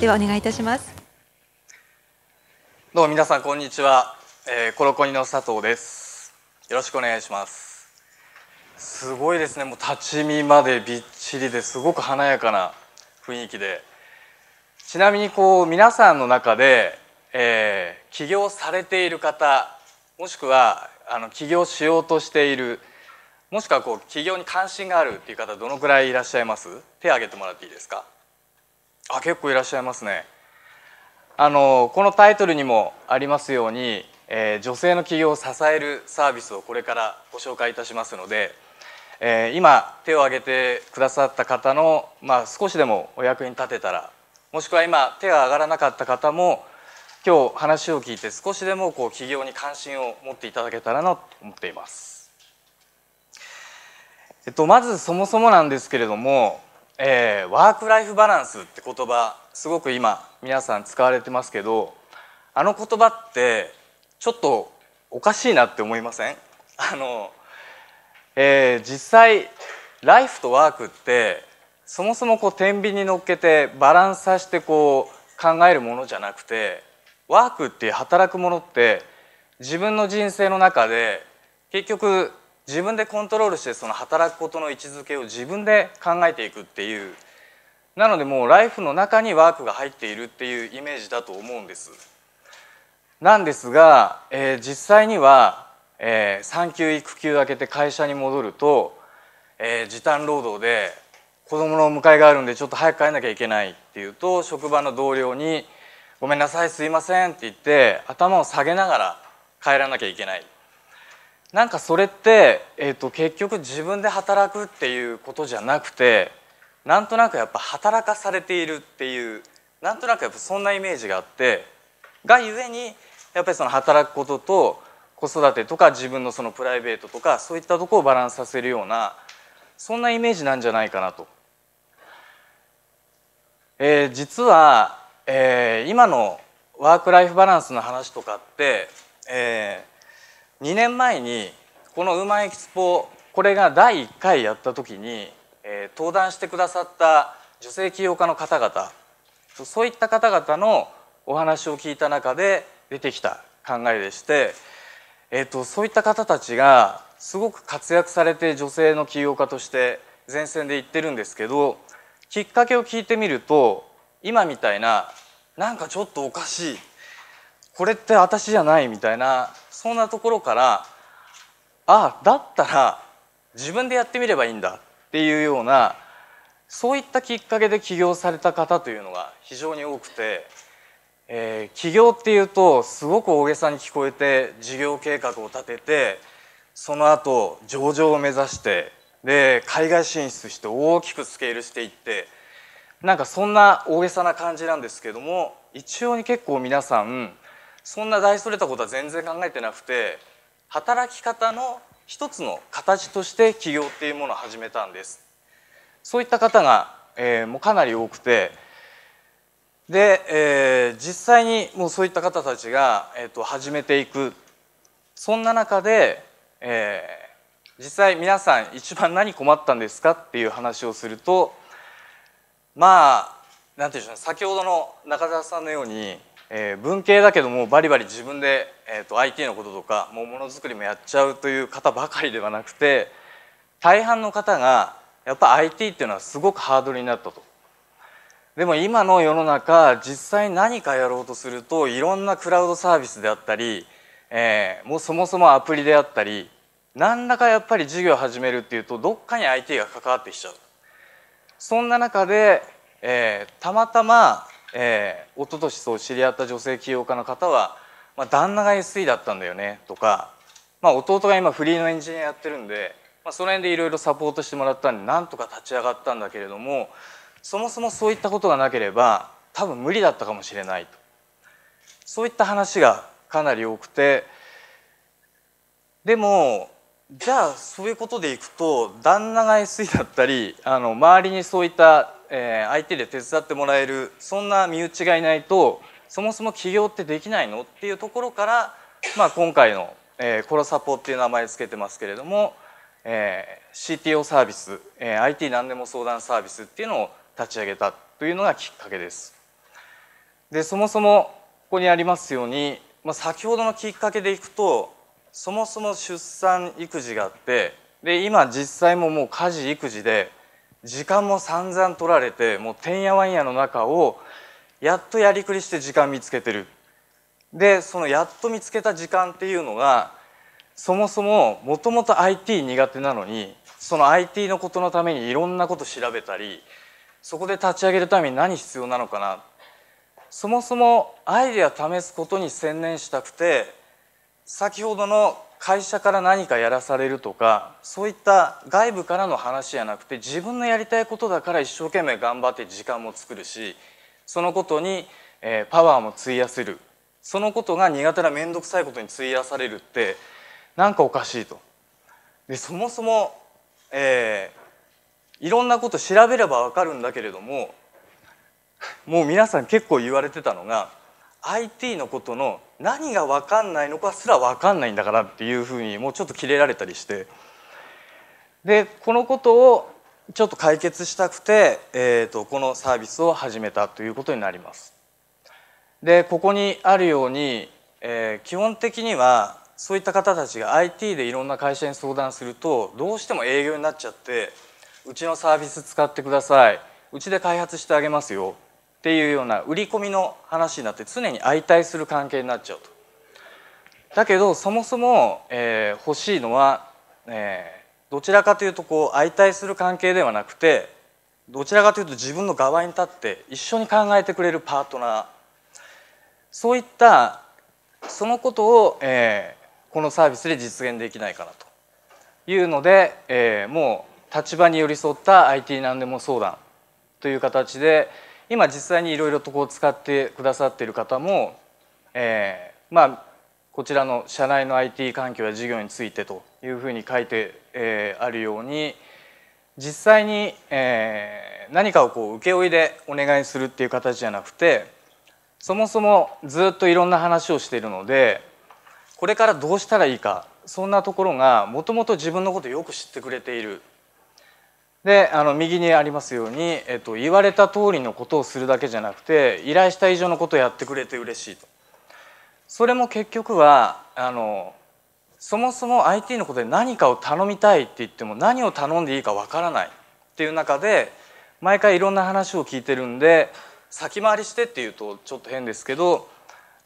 ではお願いいたしますどうも皆さんこんにちは、えー、コロコニの佐藤ですよろしくお願いしますすごいですねもう立ち見までびっちりですごく華やかな雰囲気でちなみにこう皆さんの中で、えー、起業されている方もしくはあの起業しようとしているもしくはこう起業に関心があるっていう方どのくらいいらっしゃいます手を挙げてもらっていいですかあ結構いらっしゃいますねあのこのタイトルにもありますように、えー、女性の起業を支えるサービスをこれからご紹介いたしますので、えー、今手を挙げてくださった方の、まあ、少しでもお役に立てたらもしくは今手が上がらなかった方も今日話を聞いて少しでもこう起業に関心を持っていただけたらなと思っています。えっと、まずそもそもなんですけれどもえー、ワーク・ライフ・バランスって言葉すごく今皆さん使われてますけどあの言葉ってちょっとおかしいなって思いません あの、えー、実際ライフとワークってそもそもこう天秤に乗っけてバランスさせてこう考えるものじゃなくてワークっていう働くものって自分の人生の中で結局自分でコントロールしてその働くことの位置づけを自分で考えていくっていうなのでもうライフの中にワークが入っているっていうイメージだと思うんです。なんですが、えー、実際には、えー、産休育休明けて会社に戻ると、えー、時短労働で子供の迎えがあるんでちょっと早く帰んなきゃいけないっていうと職場の同僚に「ごめんなさいすいません」って言って頭を下げながら帰らなきゃいけないなんかそれって、えーと、結局自分で働くっていうことじゃなくてなんとなくやっぱ働かされているっていうなんとなくやっぱそんなイメージがあってがゆえにやっぱりその働くことと子育てとか自分のそのプライベートとかそういったとこをバランスさせるようなそんなイメージなんじゃないかなと。えー、実は、えー、今のワーク・ライフ・バランスの話とかって、えー、2年前にこのウーマンエキスポこれが第1回やった時に、えー、登壇してくださった女性起業家の方々そういった方々のお話を聞いた中で出てきた考えでして、えーと、とそういった方たちがすごく活躍されて女性の起業家として前線で言ってるんですけどきっかけを聞いてみると今みたいななんかちょっとおかしいこれって私じゃないみたいなそんなところからああだったら自分でやってみればいいんだっていうようなそういったきっかけで起業された方というのが非常に多くて、えー、起業っていうとすごく大げさに聞こえて事業計画を立ててその後上場を目指してで海外進出して大きくスケールしていってなんかそんな大げさな感じなんですけども一応に結構皆さんそんな大それたことは全然考えてなくて働き方の一つの形として起業っていうものを始めたんですそういった方が、えー、もうかなり多くてで、えー、実際にもうそういった方たちが、えーと、始めていくそんな中で、えー、実際皆さん一番何困ったんですかっていう話をするとまあ何て言うんでしょうね先ほどの中澤さんのようにえー、文系だけどもバリバリ自分で、えーと、IT のこととかもうものづくりもやっちゃうという方ばかりではなくて大半の方がやっぱ IT っていうのはすごくハードルになったと。でも今の世の中実際何かやろうとするといろんなクラウドサービスであったり、えー、もうそもそもアプリであったり何らかやっぱり事業を始めるっていうとどっかに IT が関わってきちゃう。そんな中で、えー、たまたまえー、一昨年そう知り合った女性起業家の方は、まあ、旦那が SE だったんだよねとか、まあ、弟が今フリーのエンジニアやってるんで、まあ、その辺でいろいろサポートしてもらったんでなんとか立ち上がったんだけれどもそもそもそういったことがなければ多分無理だったかもしれないとそういった話がかなり多くてでもじゃあそういうことでいくと旦那が SE だったりあの周りにそういったえー、相手で手伝ってもらえるそんな身内がいないとそもそも起業ってできないのっていうところから、まあ、今回の、えー、コロサポっていう名前つけてますけれども、えー、CTO サービス、えー、IT 何でも相談サービスっていうのを立ち上げたというのがきっかけです。でそもそもここにありますように、まあ、先ほどのきっかけでいくとそもそも出産育児があってで今実際ももう家事育児で時間も散々取られてもうてんやわんやの中をやっとやりくりして時間見つけてるでそのやっと見つけた時間っていうのがそもそももともと IT 苦手なのにその IT のことのためにいろんなこと調べたりそこで立ち上げるために何必要なのかなそもそもアイデア試すことに専念したくて先ほどの会社から何かやらされるとかそういった外部からの話じゃなくて自分のやりたいことだから一生懸命頑張って時間も作るしそのことに、えパワーも費やせるそのことが苦手な面倒くさいことに費やされるって何かおかしいと。でそもそも、えー、いろんなこと調べればわかるんだけれどももう皆さん結構言われてたのが IT のことの何が分かんないのかすら分かんないんだからっていうふうにもうちょっとキレられたりしてでこのことをちょっと解決したくて、えーと、このサービスを始めたということになります。でここにあるように、えー、基本的にはそういった方たちが IT でいろんな会社に相談するとどうしても営業になっちゃってうちのサービス使ってくださいうちで開発してあげますよっていうような売り込みの話になって常に相対する関係になっちゃうと。だけどそもそも、えー、欲しいのは、えー、どちらかというとこう相対する関係ではなくてどちらかというと自分の側に立って一緒に考えてくれるパートナーそういったそのことを、えー、このサービスで実現できないかなというので、えー、もう立場に寄り添った IT 何でも相談という形で、今実際にいろいろとこう使ってくださっている方も、えー、まあこちらの社内の IT 環境や事業についてというふうに書いて、えー、あるように実際に、えー、何かをこう請負でお願いするっていう形じゃなくてそもそもずっといろんな話をしているのでこれからどうしたらいいかそんなところがもともと自分のことをよく知ってくれているであの右にありますように、えっと、言われた通りのことをするだけじゃなくて依頼した以上のことをやってくれて嬉しいとそれも結局はあのそもそも IT のことで何かを頼みたいって言っても何を頼んでいいかわからないっていう中で毎回いろんな話を聞いてるんで先回りしてっていうとちょっと変ですけど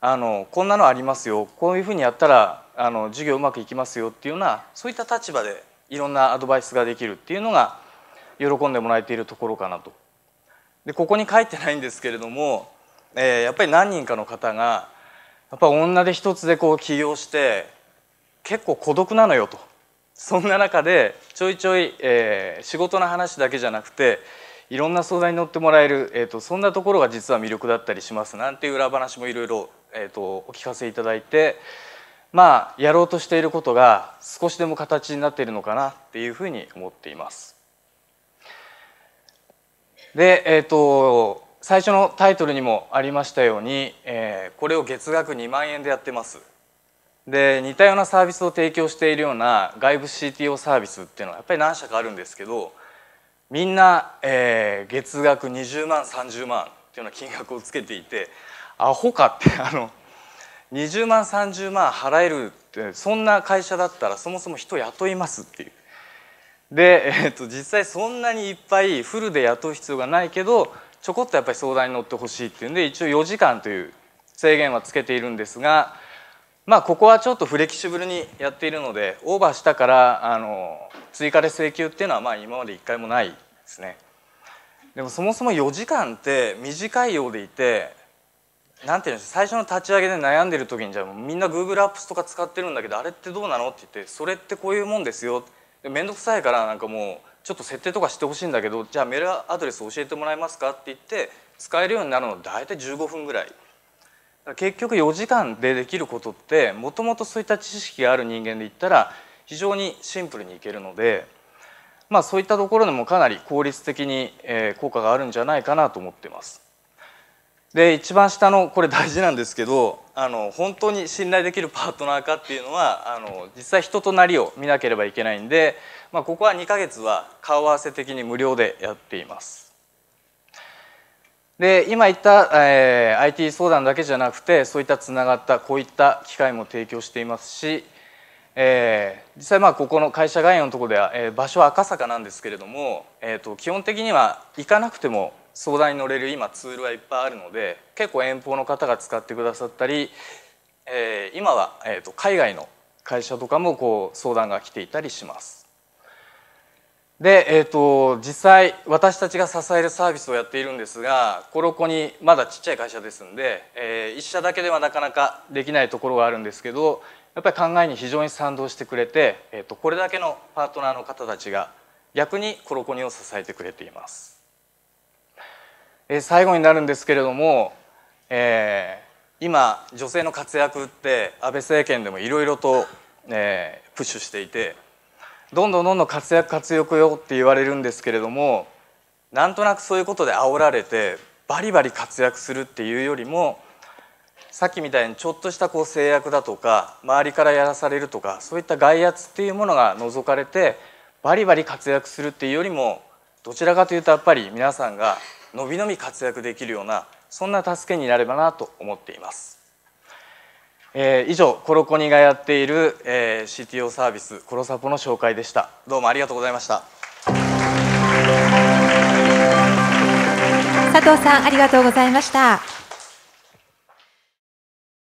あのこんなのありますよこういうふうにやったらあの授業うまくいきますよっていうようなそういった立場でいろんなアドバイスができるっていうのが喜んでもらえているところかなと。でここに書いてないんですけれども、えー、やっぱり何人かの方がやっぱ女で一つでこう起業して結構孤独なのよとそんな中でちょいちょい、えー、仕事の話だけじゃなくていろんな相談に乗ってもらえる、えーと、そんなところが実は魅力だったりしますなんていう裏話もいろいろ、えーと、とお聞かせいただいてまあやろうとしていることが少しでも形になっているのかなっていうふうに思っています。で、えっ、ー、と最初のタイトルにもありましたように、えー、これを月額2万円でやってます。で似たようなサービスを提供しているような外部 CTO サービスっていうのはやっぱり何社かあるんですけどみんな、えー、月額20万30万っていうような金額をつけていてアホかって あの20万30万払えるってそんな会社だったらそもそも人雇いますっていうで、えっと実際そんなにいっぱいフルで雇う必要がないけどちょこっとやっぱり相談に乗ってほしいっていうんで一応4時間という制限はつけているんですが、まあ、ここはちょっとフレキシブルにやっているのでオーバーしたからあの追加で請求っていうのはまあ今まで1回もないですね。でもそもそも4時間って短いようでいてなんていうんです最初の立ち上げで悩んでる時にじゃあみんな Google アップスとか使ってるんだけどあれってどうなのって言ってそれってこういうもんですよって面倒くさいからなんかもうちょっと設定とかしてほしいんだけどじゃあメールアドレス教えてもらえますかって言って使えるようになるの大体15分ぐらい。結局4時間でできることってもともとそういった知識がある人間で言ったら非常にシンプルにいけるので、まあ、そういったところでもかなり効率的に効果があるんじゃないかなと思ってます。で一番下のこれ大事なんですけどあの本当に信頼できるパートナーかっていうのはあの実際人となりを見なければいけないんで、まあ、ここは2ヶ月は顔合わせ的に無料でやっています。で今言った、えー、IT 相談だけじゃなくてそういったつながったこういった機会も提供していますし、えー、実際まあここの会社概要のところでは、えー、場所は赤坂なんですけれども、えーと、と基本的には行かなくても相談に乗れる今ツールはいっぱいあるので結構遠方の方が使ってくださったり、えー、今は、えーと、海外の会社とかもこう相談が来ていたりします。で、えーと、実際私たちが支えるサービスをやっているんですがコロコにまだちっちゃい会社ですんで、えー、1社だけではなかなかできないところがあるんですけどやっぱり考えに非常に賛同してくれて、えーと、とこれだけのパートナーの方たちが逆にコロコニを支えてくれています。え最後になるんですけれども、えー、今女性の活躍って安倍政権でもいろいろと、えー、プッシュしていてどんどんどんどん活躍活躍よって言われるんですけれどもなんとなくそういうことで煽られてバリバリ活躍するっていうよりもさっきみたいにちょっとしたこう制約だとか周りからやらされるとかそういった外圧っていうものが除かれてバリバリ活躍するっていうよりもどちらかというとやっぱり皆さんが伸び伸び活躍できるようなそんな助けになればなと思っています。えー、以上コロコニがやっている、えー、CTO サービスコロサポの紹介でしたどうもありがとうございました佐藤さんありがとうございました